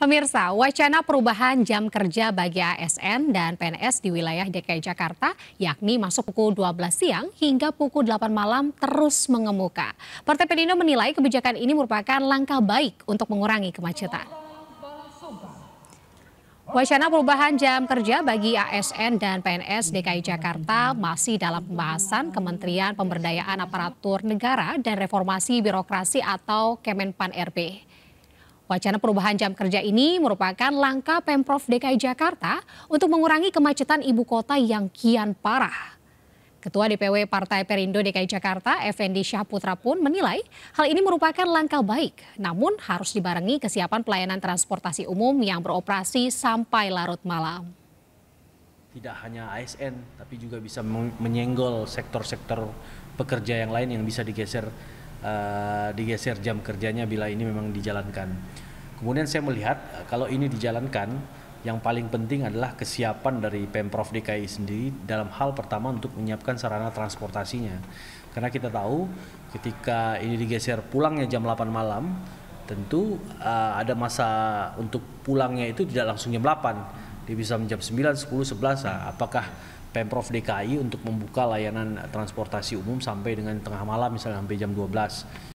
Pemirsa, wacana perubahan jam kerja bagi ASN dan PNS di wilayah DKI Jakarta, yakni masuk pukul 12 siang hingga pukul 8 malam terus mengemuka. Partai Perindo menilai kebijakan ini merupakan langkah baik untuk mengurangi kemacetan. Wacana perubahan jam kerja bagi ASN dan PNS DKI Jakarta masih dalam pembahasan Kementerian Pemberdayaan Aparatur Negara dan Reformasi Birokrasi atau Kemenpan RB. Wacana perubahan jam kerja ini merupakan langkah Pemprov DKI Jakarta untuk mengurangi kemacetan ibu kota yang kian parah. Ketua DPW Partai Perindo DKI Jakarta, Effendi Syahputra pun menilai hal ini merupakan langkah baik, namun harus dibarengi kesiapan pelayanan transportasi umum yang beroperasi sampai larut malam. Tidak hanya ASN, tapi juga bisa menyenggol sektor-sektor pekerja yang lain yang bisa digeser uh, digeser jam kerjanya bila ini memang dijalankan. Kemudian saya melihat eh, kalau ini dijalankan, yang paling penting adalah kesiapan dari Pemprov DKI sendiri dalam hal pertama untuk menyiapkan sarana transportasinya. Karena kita tahu ketika ini digeser pulangnya jam 8 malam, tentu uh, ada masa untuk pulangnya itu tidak langsung jam 8. Dia bisa jam 9, 10, 11. apakah Pemprov DKI untuk membuka layanan transportasi umum sampai dengan tengah malam misalnya sampai jam 12.